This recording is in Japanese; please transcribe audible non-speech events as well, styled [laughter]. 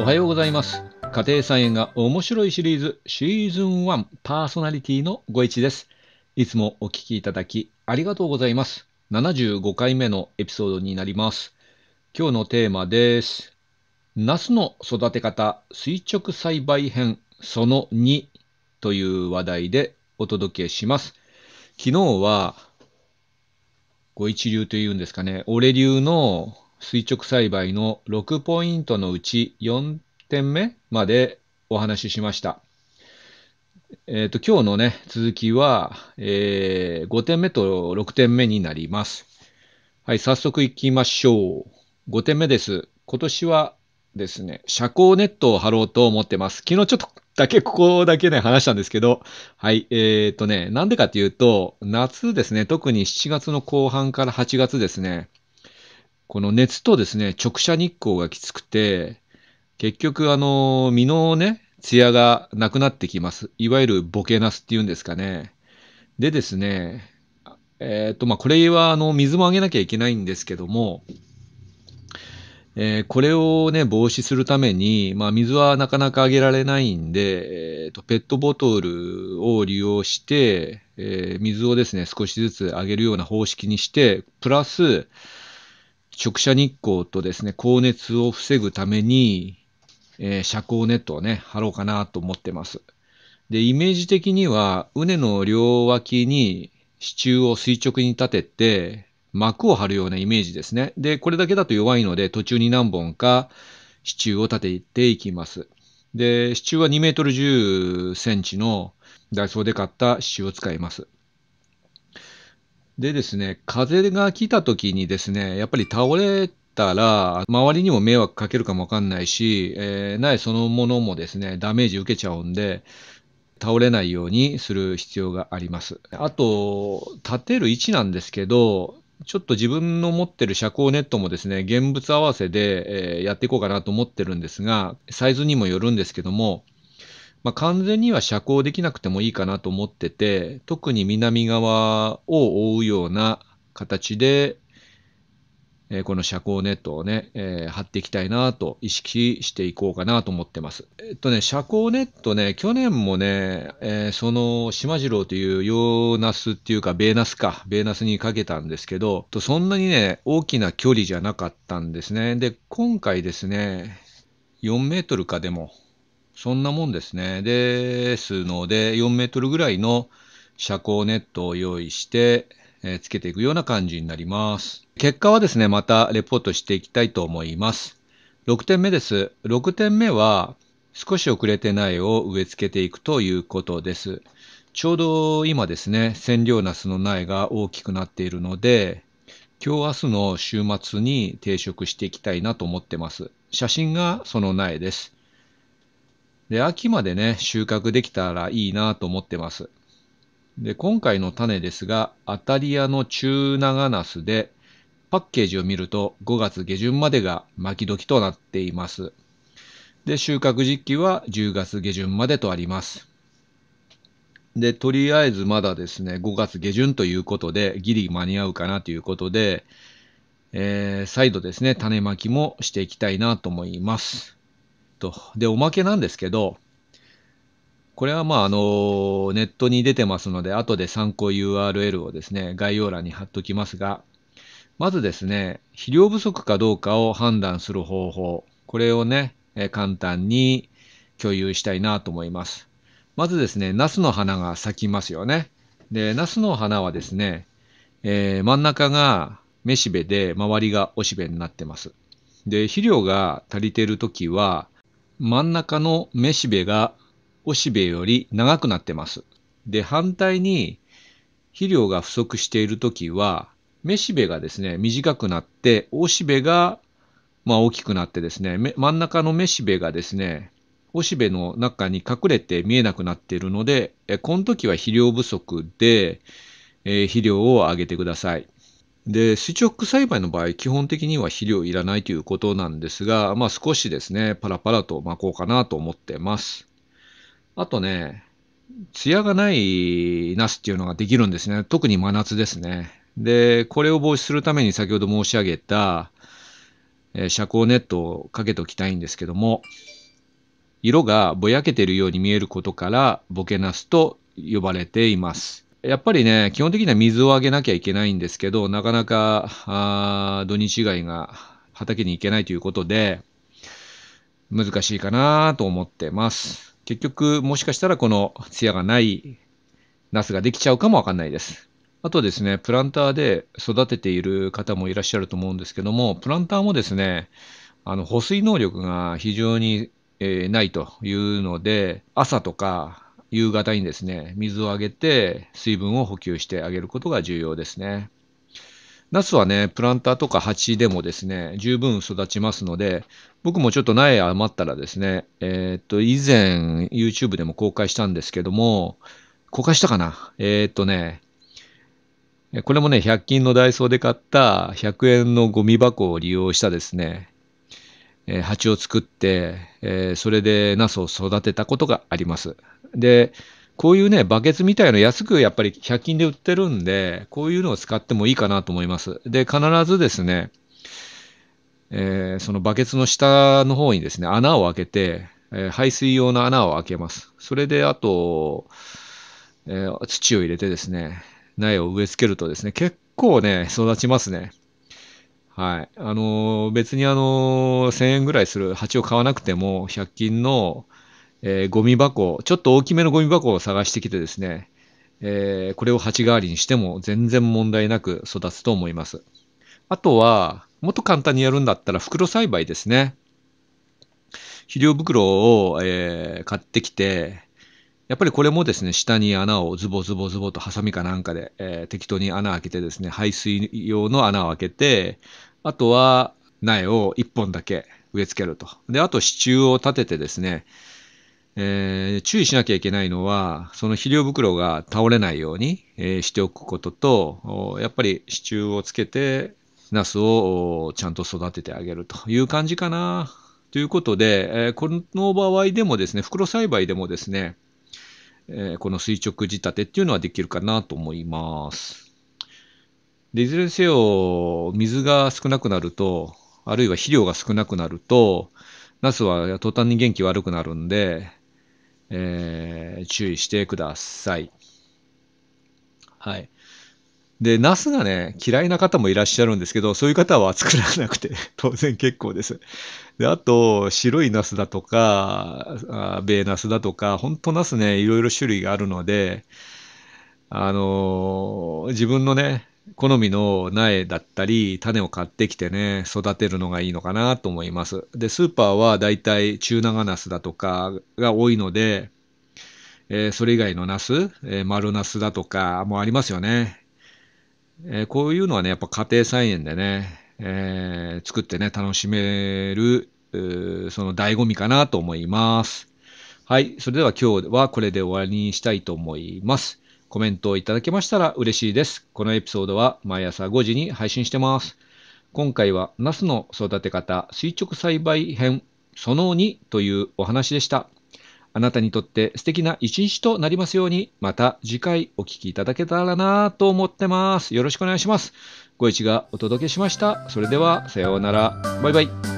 おはようございます家庭菜園が面白いシリーズシーズン1パーソナリティのご一ですいつもお聞きいただきありがとうございます75回目のエピソードになります今日のテーマですナスの育て方垂直栽培編その2という話題でお届けします昨日はご一流というんですかね俺流の垂直栽培の6ポイントのうち4点目までお話ししました。えっ、ー、と、今日のね、続きは、えー、5点目と6点目になります。はい、早速いきましょう。5点目です。今年はですね、遮光ネットを張ろうと思ってます。昨日ちょっとだけ、ここだけね、話したんですけど、はい、えっ、ー、とね、なんでかっていうと、夏ですね、特に7月の後半から8月ですね、この熱とですね、直射日光がきつくて、結局、あの、身のね、艶がなくなってきます。いわゆるボケナスっていうんですかね。でですね、えっ、ー、と、まあ、これは、あの、水もあげなきゃいけないんですけども、えー、これをね、防止するために、まあ、水はなかなかあげられないんで、えっ、ー、と、ペットボトルを利用して、え水をですね、少しずつあげるような方式にして、プラス、直射日光とですね、高熱を防ぐために、えー、遮光ネットをね、貼ろうかなと思ってます。で、イメージ的には、畝の両脇に支柱を垂直に立てて、膜を張るようなイメージですね。で、これだけだと弱いので、途中に何本か支柱を立てていきます。で、支柱は2メートル10センチのダイソーで買った支柱を使います。でですね、風が来た時にですね、やっぱり倒れたら、周りにも迷惑かけるかもわかんないし、えー、苗そのものもですね、ダメージ受けちゃうんで、倒れないようにする必要があります。あと、立てる位置なんですけど、ちょっと自分の持ってる遮光ネットもですね、現物合わせで、えやっていこうかなと思ってるんですが、サイズにもよるんですけども、まあ、完全には遮光できなくてもいいかなと思ってて、特に南側を覆うような形で、えー、この遮光ネットをね、えー、貼っていきたいなと意識していこうかなと思ってます。えっとね、遮光ネットね、去年もね、えー、その島次郎というーナスっていうか、ベーナスか、ベーナスにかけたんですけど、とそんなにね、大きな距離じゃなかったんですね。で、今回ですね、4メートルかでも、そんなもんですね。ですので、4メートルぐらいの遮光ネットを用意して、えー、つけていくような感じになります。結果はですね、またレポートしていきたいと思います。6点目です。6点目は、少し遅れて苗を植え付けていくということです。ちょうど今ですね、千両ナスの苗が大きくなっているので、今日明日の週末に定食していきたいなと思ってます。写真がその苗です。で、秋までね、収穫できたらいいなと思ってます。で、今回の種ですが、アタリアの中長ナスで、パッケージを見ると5月下旬までが巻き時となっています。で、収穫時期は10月下旬までとあります。で、とりあえずまだですね、5月下旬ということで、ギリ間に合うかなということで、えー、再度ですね、種まきもしていきたいなと思います。と。で、おまけなんですけど、これはまあ、あの、ネットに出てますので、後で参考 URL をですね、概要欄に貼っときますが、まずですね、肥料不足かどうかを判断する方法、これをね、簡単に共有したいなと思います。まずですね、ナスの花が咲きますよね。で、ナスの花はですね、えー、真ん中がめしべで、周りがおしべになってます。で、肥料が足りてるときは、真ん中のめしべがおしべより長くなってます。で、反対に肥料が不足しているときは、めしべがですね、短くなって、おしべがまあ、大きくなってですね、真ん中のめしべがですね、おしべの中に隠れて見えなくなっているので、この時は肥料不足で、えー、肥料をあげてください。で、垂直栽培の場合、基本的には肥料いらないということなんですが、まあ少しですね、パラパラと巻こうかなと思ってます。あとね、艶がないナスっていうのができるんですね。特に真夏ですね。で、これを防止するために先ほど申し上げた、え遮光ネットをかけておきたいんですけども、色がぼやけているように見えることから、ボケナスと呼ばれています。やっぱりね、基本的には水をあげなきゃいけないんですけど、なかなかあ土日以外が畑に行けないということで、難しいかなと思ってます。結局、もしかしたらこの艶がないナスができちゃうかもわかんないです。あとですね、プランターで育てている方もいらっしゃると思うんですけども、プランターもですね、あの保水能力が非常に、えー、ないというので、朝とか夕方にですね、水をあげて、水分を補給してあげることが重要ですね。ナスはね、プランターとか鉢でもですね、十分育ちますので、僕もちょっと苗余ったらですね、えー、っと、以前 YouTube でも公開したんですけども、公開したかなえー、っとね、これもね、100均のダイソーで買った100円のゴミ箱を利用したですね、え蜂を作って、えそれでナスを育てたことがあります。で、こういうね、バケツみたいの安くやっぱり100均で売ってるんで、こういうのを使ってもいいかなと思います。で、必ずですね、えー、そのバケツの下の方にですね、穴を開けて、えー、排水用の穴を開けます。それで、あと、えー、土を入れてですね、苗を植え付けるとですね、結構ね、育ちますね。はい。あのー、別にあのー、1000円ぐらいする鉢を買わなくても、100均の、えー、ゴミ箱、ちょっと大きめのゴミ箱を探してきてですね、えー、これを鉢代わりにしても全然問題なく育つと思います。あとは、もっと簡単にやるんだったら袋栽培ですね。肥料袋を、えー、買ってきて、やっぱりこれもですね、下に穴をズボズボズボとハサミかなんかで、えー、適当に穴開けてですね、排水用の穴を開けて、あとは苗を1本だけ植え付けると。で、あと支柱を立ててですね、えー、注意しなきゃいけないのは、その肥料袋が倒れないように、えー、しておくことと、やっぱり支柱をつけて、ナスをちゃんと育ててあげるという感じかな。ということで、えー、この場合でもですね、袋栽培でもですね、えこの垂直仕立てっていうのはできるかなと思います。でいずれにせよ、水が少なくなると、あるいは肥料が少なくなると、ナスは途端に元気悪くなるんで、えー、注意してください。はい。で、ナスがね、嫌いな方もいらっしゃるんですけど、そういう方は作らなくて [laughs] 当然結構です。で、あと、白いナスだとか、米ナスだとか、ほんとナスね、いろいろ種類があるので、あのー、自分のね、好みの苗だったり、種を買ってきてね、育てるのがいいのかなと思います。で、スーパーはだいたい中長ナスだとかが多いので、えー、それ以外のナス、えー、丸ナスだとかもありますよね。えー、こういうのはね、やっぱ家庭菜園でね、え作ってね、楽しめる、その醍醐味かなと思います。はい。それでは今日はこれで終わりにしたいと思います。コメントをいただけましたら嬉しいです。このエピソードは毎朝5時に配信してます。今回はナスの育て方垂直栽培編その2というお話でした。あなたにとって素敵な一日となりますように、また次回お聴きいただけたらなと思ってます。よろしくお願いします。ご一がお届けしました。それでは、さようなら。バイバイ。